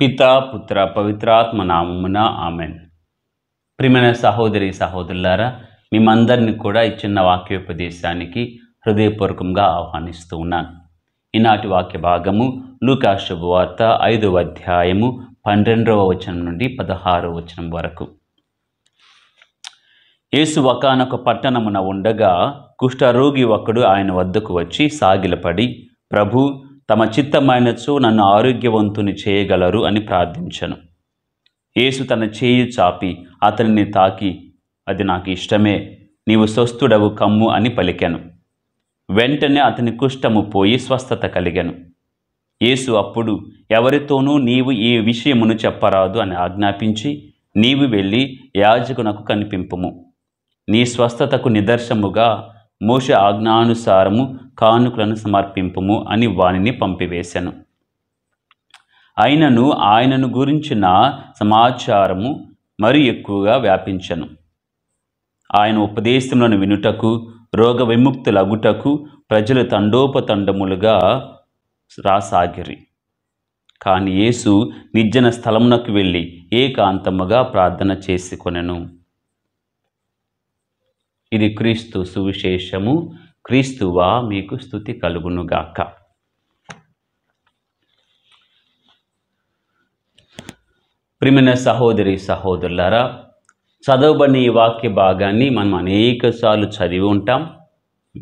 పితా పుత్ర పవిత్రాత్మ నామమున ఆమెన్ ప్రిమైన సహోదరి సహోదరులారా మేమందరినీ కూడా ఇచ్చిన వాక్యోపదేశానికి హృదయపూర్వకంగా ఆహ్వానిస్తూ ఉన్నాను ఈనాటి వాక్య భాగము లూకాశుభవార్త ఐదవ అధ్యాయము పన్నెండవ వచనం నుండి పదహారవ వచనం వరకు యేసు ఒకనొక పట్టణమున ఉండగా కుష్ఠరోగి ఒకడు ఆయన వద్దకు వచ్చి సాగిలపడి ప్రభు తమ చిత్తమైనచో నన్ను ఆరోగ్యవంతుని చేయగలరు అని ప్రార్థించను యేసు తన చేయి చాపి అతనిని తాకి అది నాకు ఇష్టమే నీవు స్వస్థుడవు కమ్ము అని పలికాను వెంటనే అతని కుష్టము పోయి స్వస్థత కలిగాను యేసు అప్పుడు ఎవరితోనూ నీవు ఈ విషయమును చెప్పరాదు అని ఆజ్ఞాపించి నీవు వెళ్ళి యాజకునకు కనిపింపుము నీ స్వస్థతకు నిదర్శముగా మోష ఆజ్ఞానుసారము కానుకలను సమర్పింపము అని వానిని పంపివేశాను అయినను ఆయనను గురించిన సమాచారము మరి ఎక్కువగా వ్యాపించను ఆయన ఉపదేశములను వినుటకు రోగ విముక్తులగుటకు ప్రజలు తండోపతండములుగా రాసాగిరి కానీ యేసు నిర్జన స్థలమునకు వెళ్ళి ఏకాంతముగా ప్రార్థన చేసుకొనెను ఇది క్రీస్తు సువిశేషము క్రీస్తువా మీకు స్థుతి కలుగునుగాక ప్రిమిన సహోదరి సహోదరులారా చదవబడిన ఈ వాక్య భాగాన్ని మనం అనేక సార్లు చదివి ఉంటాం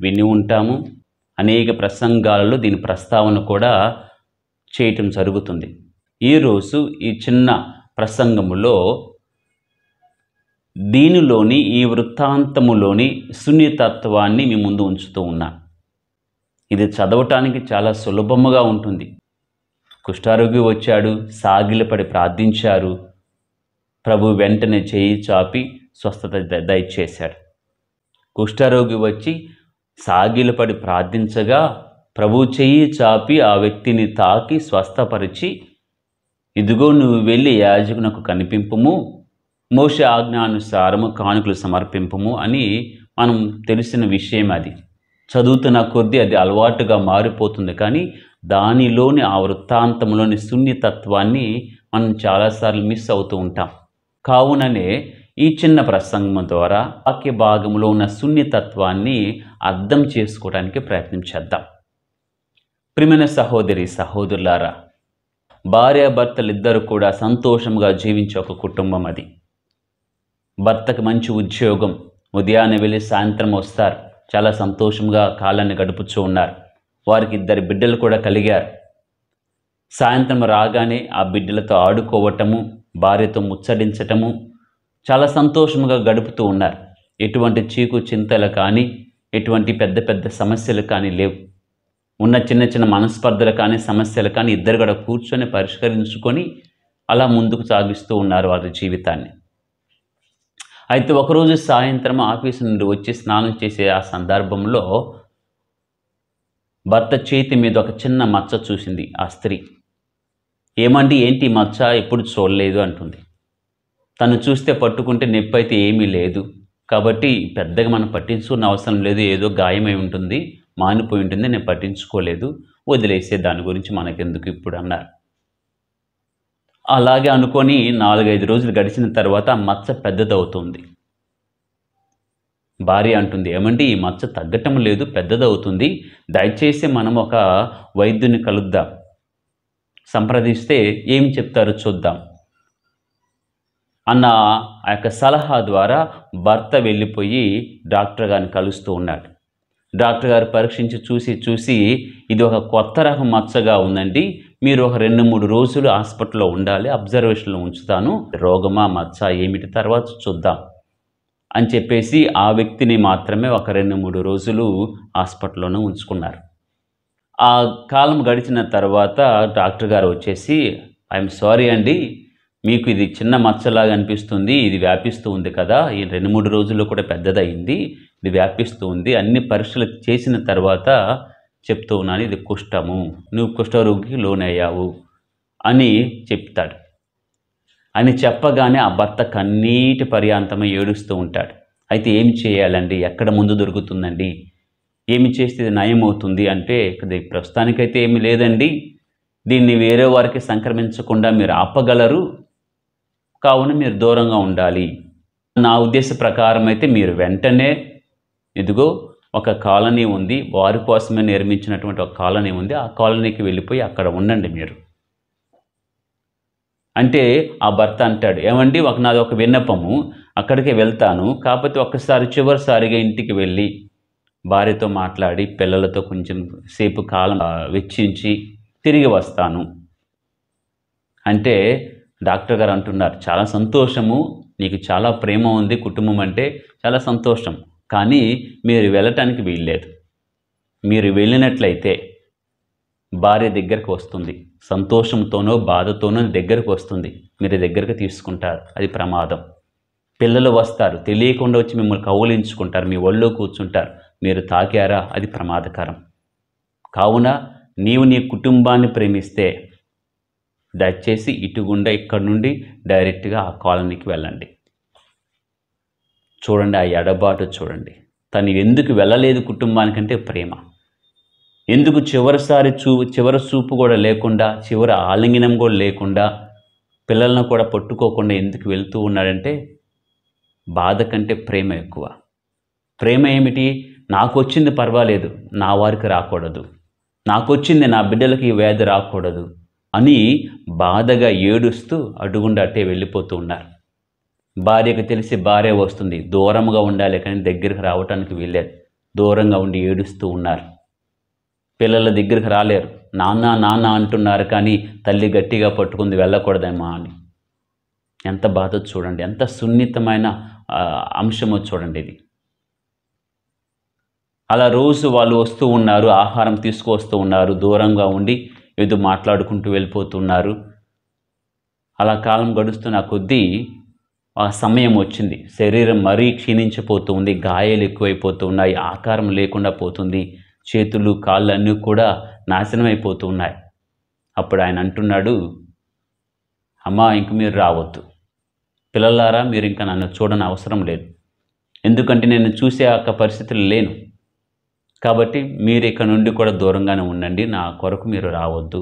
విని ఉంటాము అనేక ప్రసంగాలలో దీని ప్రస్తావన కూడా చేయటం జరుగుతుంది ఈరోజు ఈ చిన్న ప్రసంగములో దీనిలోని ఈ వృత్తాంతములోని శూన్యతత్వాన్ని మీ ముందు ఉంచుతూ ఉన్నా ఇది చదవటానికి చాలా సులభముగా ఉంటుంది కుష్ఠారోగి వచ్చాడు సాగిలపడి ప్రార్థించారు ప్రభు వెంటనే చేయి చాపి స్వస్థత దయచేశాడు కుష్ఠారోగి వచ్చి సాగిలపడి ప్రార్థించగా ప్రభు చెయ్యి చాపి ఆ వ్యక్తిని తాకి స్వస్థపరిచి ఇదిగో నువ్వు వెళ్ళి యాజకునకు కనిపింపుము మోస ఆజ్ఞానుసారము కానుకలు సమర్పింపము అని మనం తెలిసిన విషయం అది చదువుతున్న కొద్దీ అది అలవాటుగా మారిపోతుంది కానీ దానిలోని ఆ వృత్తాంతంలోని శూన్యతత్వాన్ని మనం చాలాసార్లు మిస్ అవుతూ ఉంటాం కావుననే ఈ చిన్న ప్రసంగం ద్వారా వాక్య భాగంలో ఉన్న శూన్యతత్వాన్ని అర్థం చేసుకోవడానికి ప్రయత్నం చేద్దాం ప్రిమిన సహోదరి సహోదరులారా భార్యాభర్తలిద్దరూ కూడా సంతోషంగా జీవించే ఒక కుటుంబం అది భర్తకు మంచి ఉద్యోగం ఉదయాన్నే వెళ్ళి సాయంత్రం వస్తారు చాలా సంతోషంగా కాలాన్ని గడుపుతూ ఉన్నారు వారికి ఇద్దరు బిడ్డలు కూడా కలిగారు సాయంత్రం రాగానే ఆ బిడ్డలతో ఆడుకోవటము భార్యతో ముచ్చడించటము చాలా సంతోషంగా గడుపుతూ ఉన్నారు ఎటువంటి చీకు చింతలు కానీ ఎటువంటి పెద్ద పెద్ద సమస్యలు కానీ లేవు ఉన్న చిన్న చిన్న మనస్పర్ధలు కానీ సమస్యలు కానీ ఇద్దరు కూడా కూర్చొని పరిష్కరించుకొని అలా ముందుకు సాగిస్తూ ఉన్నారు వారి జీవితాన్ని అయితే ఒకరోజు సాయంత్రం ఆఫీసు నుండి వచ్చి స్నానం చేసే ఆ సందర్భంలో భర్త చేతి మీద ఒక చిన్న మచ్చ చూసింది ఆ స్త్రీ ఏమండి ఏంటి మచ్చ ఎప్పుడు చూడలేదు అంటుంది తను చూస్తే పట్టుకుంటే నొప్పి అయితే ఏమీ లేదు కాబట్టి పెద్దగా మనం పట్టించుకున్న అవసరం లేదు ఏదో గాయమై ఉంటుంది మానిపోయి ఉంటుంది నేను పట్టించుకోలేదు వదిలేసే దాని గురించి మనకెందుకు ఇప్పుడు అన్నారు అలాగే అనుకొని నాలుగైదు రోజులు గడిచిన తర్వాత మచ్చ పెద్దదవుతుంది భార్య అంటుంది ఏమంటే ఈ మచ్చ తగ్గటం లేదు పెద్దదవుతుంది దయచేసి మనం ఒక వైద్యుని కలుద్దాం సంప్రదిస్తే ఏం చెప్తారో చూద్దాం అన్న ఆ యొక్క సలహా ద్వారా భర్త వెళ్ళిపోయి డాక్టర్ గారిని కలుస్తూ ఉన్నాడు డాక్టర్ గారు పరీక్షించి చూసి చూసి ఇది ఒక కొత్త రకం మచ్చగా ఉందండి మీరు ఒక రెండు మూడు రోజులు హాస్పిటల్లో ఉండాలి అబ్జర్వేషన్లో ఉంచుతాను రోగమా మచ్చ ఏమిటి తర్వాత చూద్దాం అని చెప్పేసి ఆ వ్యక్తిని మాత్రమే ఒక రెండు మూడు రోజులు హాస్పిటల్లోనే ఉంచుకున్నారు ఆ కాలం గడిచిన తర్వాత డాక్టర్ గారు వచ్చేసి ఐఎమ్ సారీ అండి మీకు ఇది చిన్న మచ్చలాగా అనిపిస్తుంది ఇది వ్యాపిస్తూ ఉంది కదా ఈ రెండు మూడు రోజుల్లో కూడా పెద్దదయ్యింది ఇది వ్యాపిస్తూ ఉంది అన్ని పరీక్షలు చేసిన తర్వాత చెప్తూ ఉన్నాను ఇది కుష్టము నువ్వు కుష్ఠరోగికి లోనయ్యావు అని చెప్తాడు అని చెప్పగానే ఆ భర్త కన్నీటి పర్యాంతమై ఏడుస్తూ ఉంటాడు అయితే ఏం చేయాలండి ఎక్కడ ముందు దొరుకుతుందండి ఏమి చేస్తే ఇది నయమవుతుంది అంటే ప్రస్తుతానికైతే ఏమి లేదండి దీన్ని వేరే వారికి సంక్రమించకుండా మీరు ఆపగలరు కావున మీరు దూరంగా ఉండాలి నా ఉద్దేశ ప్రకారం అయితే మీరు వెంటనే ఇదిగో ఒక కాలనీ ఉంది వారి కోసమే నిర్మించినటువంటి ఒక కాలనీ ఉంది ఆ కాలనీకి వెళ్ళిపోయి అక్కడ ఉండండి మీరు అంటే ఆ భర్త అంటాడు ఏమండి ఒక నాది ఒక విన్నపము అక్కడికి వెళ్తాను కాకపోతే ఒక్కసారి చివరిసారిగా ఇంటికి వెళ్ళి భార్యతో మాట్లాడి పిల్లలతో కొంచెం సేపు కాలం వెచ్చించి తిరిగి వస్తాను అంటే డాక్టర్ గారు అంటున్నారు చాలా సంతోషము నీకు చాలా ప్రేమ ఉంది కుటుంబం అంటే చాలా సంతోషం కానీ మీరు వెళ్ళటానికి వీల్లేదు మీరు వెళ్ళినట్లయితే భార్య దగ్గరకు వస్తుంది సంతోషంతోనో బాధతోనో దగ్గరకు వస్తుంది మీరు దగ్గరకు తీసుకుంటారు అది ప్రమాదం పిల్లలు వస్తారు తెలియకుండా వచ్చి మిమ్మల్ని కౌలించుకుంటారు మీ ఒళ్ళో కూర్చుంటారు మీరు తాకారా అది ప్రమాదకరం కావున నీవు నీ కుటుంబాన్ని ప్రేమిస్తే దయచేసి ఇటుగుండా ఇక్కడ నుండి డైరెక్ట్గా ఆ కాలనీకి వెళ్ళండి చూడండి ఆ ఎడబాటు చూడండి తను ఎందుకు వెళ్ళలేదు కుటుంబానికంటే ప్రేమ ఎందుకు చివరిసారి చూ చివరి చూపు కూడా లేకుండా చివరి ఆలింగనం కూడా లేకుండా పిల్లలను కూడా పట్టుకోకుండా ఎందుకు వెళ్తూ ఉన్నాడంటే బాధ కంటే ప్రేమ ఎక్కువ ప్రేమ ఏమిటి నాకు వచ్చింది పర్వాలేదు నా వారికి రాకూడదు నాకు వచ్చింది నా బిడ్డలకి వ్యాధి రాకూడదు అని బాధగా ఏడుస్తూ అట్టే వెళ్ళిపోతూ ఉన్నారు భార్యకు తెలిసి భార్య వస్తుంది దూరంగా ఉండాలి కానీ దగ్గరికి రావటానికి వీల్లేదు దూరంగా ఉండి ఏడుస్తూ ఉన్నారు పిల్లల దగ్గరికి రాలేరు నాన్న నాన్న అంటున్నారు కానీ తల్లి గట్టిగా పట్టుకుంది వెళ్ళకూడదేమా అని ఎంత బాధ చూడండి ఎంత సున్నితమైన అంశమో చూడండి ఇది అలా రోజు వాళ్ళు వస్తూ ఉన్నారు ఆహారం తీసుకువస్తూ ఉన్నారు దూరంగా ఉండి ఏదో మాట్లాడుకుంటూ వెళ్ళిపోతున్నారు అలా కాలం గడుస్తున్న కొద్దీ ఆ సమయం వచ్చింది శరీరం మరీ క్షీణించిపోతుంది గాయాలు ఎక్కువైపోతూ ఉన్నాయి ఆకారం లేకుండా పోతుంది చేతులు కాళ్ళు అన్నీ కూడా నాశనం అయిపోతూ ఉన్నాయి అప్పుడు ఆయన అంటున్నాడు అమ్మా ఇంక మీరు రావద్దు పిల్లలారా మీరు ఇంకా నన్ను చూడని అవసరం లేదు ఎందుకంటే నేను చూసే యొక్క పరిస్థితులు లేను కాబట్టి మీరు ఇక్కడ నుండి కూడా దూరంగానే ఉండండి నా కొరకు మీరు రావద్దు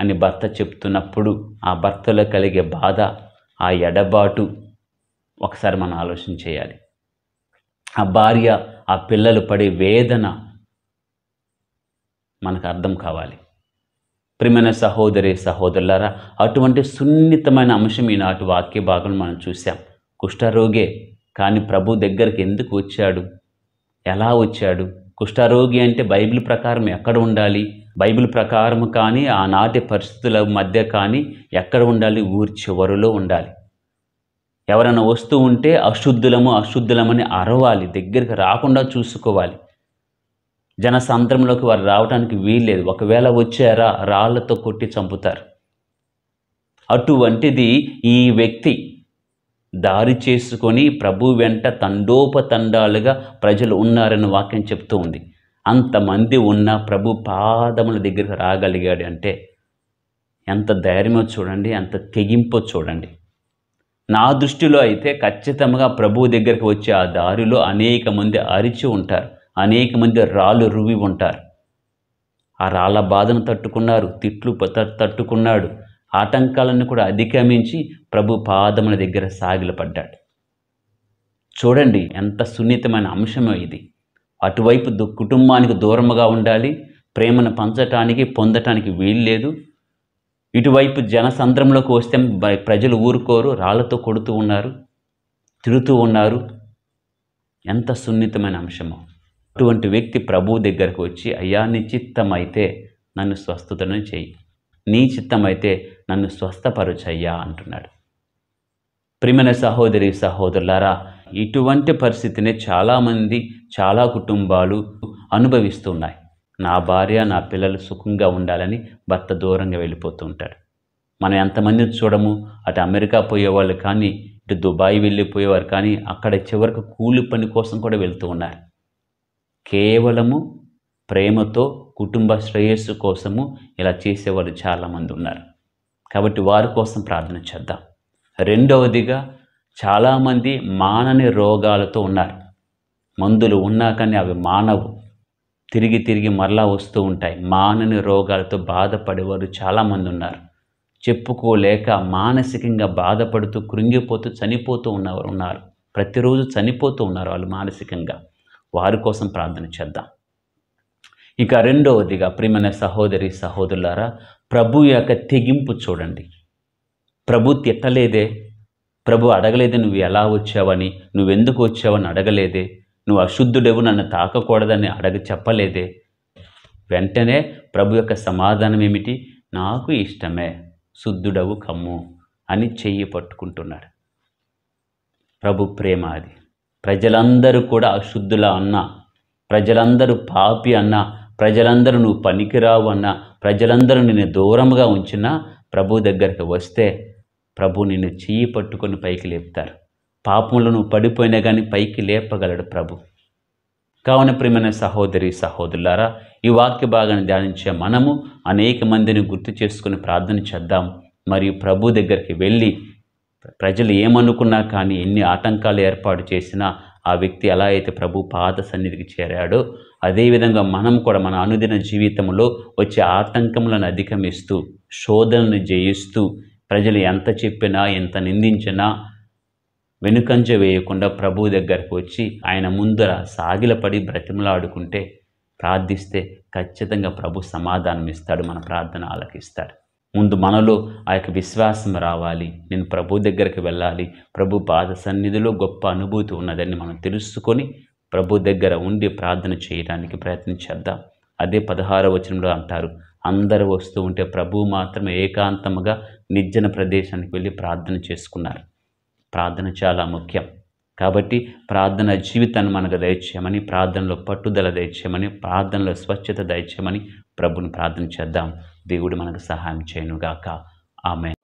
అని భర్త చెప్తున్నప్పుడు ఆ భర్తలో కలిగే బాధ ఆ ఎడబాటు ఒకసారి మనం ఆలోచన చేయాలి ఆ భార్య ఆ పిల్లలు పడే వేదన మనకు అర్థం కావాలి ప్రియమైన సహోదరి సహోదరులారా అటువంటి సున్నితమైన అంశం ఈనాటి వాక్య భాగం మనం చూసాం కుష్ఠరోగే కానీ ప్రభు దగ్గరికి ఎందుకు వచ్చాడు ఎలా వచ్చాడు కుష్ఠరోగి అంటే బైబిల్ ప్రకారం ఎక్కడ ఉండాలి బైబిల్ ప్రకారం కానీ ఆనాటి పరిస్థితుల మధ్య కానీ ఎక్కడ ఉండాలి ఊరి చివరిలో ఉండాలి ఎవరైనా వస్తూ ఉంటే అశుద్ధులము అశుద్ధులమని అరవాలి దగ్గరికి రాకుండా చూసుకోవాలి జన జనసాంద్రంలోకి వారు రావడానికి వీల్లేదు ఒకవేళ వచ్చారా రాళ్లతో కొట్టి చంపుతారు అటువంటిది ఈ వ్యక్తి దారి చేసుకొని ప్రభు వెంట తండోపతండాలుగా ప్రజలు ఉన్నారని వాక్యం చెప్తూ ఉంది అంతమంది ఉన్న ప్రభు పాదముల దగ్గరకు రాగలిగాడు అంటే ఎంత ధైర్యమో చూడండి ఎంత తెగింపో చూడండి నా దృష్టిలో అయితే ఖచ్చితంగా ప్రభు దగ్గరికి వచ్చే ఆ దారిలో అనేక మంది అరిచి ఉంటారు అనేక మంది రాళ్ళు రువి ఉంటారు ఆ రాళ్ళ బాధను తట్టుకున్నారు తిట్లు తట్టుకున్నాడు ఆటంకాలను కూడా అధిగమించి ప్రభు పాదముల దగ్గర సాగిలపడ్డాడు చూడండి ఎంత సున్నితమైన అంశమో ఇది అటువైపు కుటుంబానికి దూరముగా ఉండాలి ప్రేమను పంచటానికి పొందటానికి వీలు లేదు ఇటువైపు జనసంద్రంలోకి వస్తే ప్రజలు ఊరుకోరు రాళ్లతో కొడుతూ ఉన్నారు తిడుతూ ఉన్నారు ఎంత సున్నితమైన అంశమో అటువంటి వ్యక్తి ప్రభువు దగ్గరకు వచ్చి అయ్యా నీ చిత్తమైతే నన్ను స్వస్థతను చెయ్యి నీ చిత్తమైతే నన్ను స్వస్థపరుచయ్యా అంటున్నాడు ప్రిమైన సహోదరి సహోదరులారా ఇటువంటి పరిస్థితిని చాలామంది చాలా కుటుంబాలు అనుభవిస్తున్నాయి నా భార్య నా పిల్లలు సుఖంగా ఉండాలని భర్త దూరంగా వెళ్ళిపోతూ ఉంటాడు మనం ఎంతమందిని చూడము అటు అమెరికా పోయేవాళ్ళు కానీ ఇటు దుబాయ్ వెళ్ళిపోయేవారు కానీ అక్కడ చివరికి కూలి పని కోసం కూడా వెళ్తూ ఉన్నారు కేవలము ప్రేమతో కుటుంబ శ్రేయస్సు కోసము ఇలా చేసేవారు చాలామంది ఉన్నారు కాబట్టి వారి కోసం ప్రార్థన చేద్దాం రెండవదిగా చాలామంది మానని రోగాలతో ఉన్నారు మందులు ఉన్నా కానీ అవి మానవు తిరిగి తిరిగి మరలా వస్తూ ఉంటాయి మానని రోగాలతో బాధపడేవారు చాలామంది ఉన్నారు చెప్పుకోలేక మానసికంగా బాధపడుతూ కృంగిపోతూ చనిపోతూ ఉన్నవారు ఉన్నారు ప్రతిరోజు చనిపోతూ ఉన్నారు వాళ్ళు మానసికంగా వారి కోసం ప్రార్థన చేద్దాం ఇక రెండవదిగా ప్రియమైన సహోదరి సహోదరులారా ప్రభు యొక్క తెగింపు చూడండి ప్రభు తిట్టలేదే ప్రభు అడగలేదే నువ్వు ఎలా వచ్చావని నువ్వెందుకు వచ్చావని అడగలేదే నువ్వు అశుద్ధుడెవు నన్ను తాకకూడదని అడగ చెప్పలేదే వెంటనే ప్రభు యొక్క సమాధానం ఏమిటి నాకు ఇష్టమే శుద్ధుడవు కమ్ము అని చెయ్యి పట్టుకుంటున్నాడు ప్రభు ప్రేమ అది ప్రజలందరూ కూడా అశుద్ధుల అన్నా ప్రజలందరూ పాపి అన్నా ప్రజలందరూ నువ్వు పనికిరావు అన్నా ప్రజలందరూ నిన్ను దూరంగా ఉంచినా ప్రభు దగ్గరికి వస్తే ప్రభు నిన్ను చెయ్యి పట్టుకొని పైకి లేపుతారు పాపములను పడిపోయినా కానీ పైకి లేపగలడు ప్రభు కావున ప్రియమైన సహోదరి సహోదరులారా ఈ వాక్య భాగాన్ని ధ్యానించే మనము అనేక మందిని గుర్తు చేసుకుని ప్రార్థన చేద్దాం మరియు ప్రభు దగ్గరికి వెళ్ళి ప్రజలు ఏమనుకున్నా కానీ ఎన్ని ఆటంకాలు ఏర్పాటు చేసినా ఆ వ్యక్తి ఎలా అయితే ప్రభు పాద సన్నిధికి చేరాడో అదేవిధంగా మనం కూడా మన అనుదిన జీవితంలో వచ్చే ఆటంకములను అధిగమిస్తూ శోధనను జయిస్తూ ప్రజలు ఎంత చెప్పినా ఎంత నిందించినా వెనుకంజ వేయకుండా ప్రభు దగ్గరకు వచ్చి ఆయన ముందర సాగిలపడి బ్రతిమలాడుకుంటే ప్రార్థిస్తే ఖచ్చితంగా ప్రభు సమాధానం ఇస్తాడు మన ప్రార్థన ఆలకిస్తాడు ముందు మనలో ఆ యొక్క విశ్వాసం రావాలి నేను ప్రభు దగ్గరికి వెళ్ళాలి ప్రభు పాద సన్నిధిలో గొప్ప అనుభూతి ఉన్నదని మనం తెలుసుకొని ప్రభు దగ్గర ఉండి ప్రార్థన చేయడానికి ప్రయత్నించేద్దాం అదే పదహార వచనంలో అంటారు అందరూ వస్తూ ఉంటే ప్రభు మాత్రం ఏకాంతముగా నిర్జన ప్రదేశానికి వెళ్ళి ప్రార్థన చేసుకున్నారు ప్రార్థన చాలా ముఖ్యం కాబట్టి ప్రార్థన జీవితాన్ని మనకు దయచేయమని ప్రార్థనలో పట్టుదల దయచేయమని ప్రార్థనలో స్వచ్ఛత దయచేయమని ప్రభుని ప్రార్థన చేద్దాం దేవుడు మనకు సహాయం చేయనుగాక ఆమె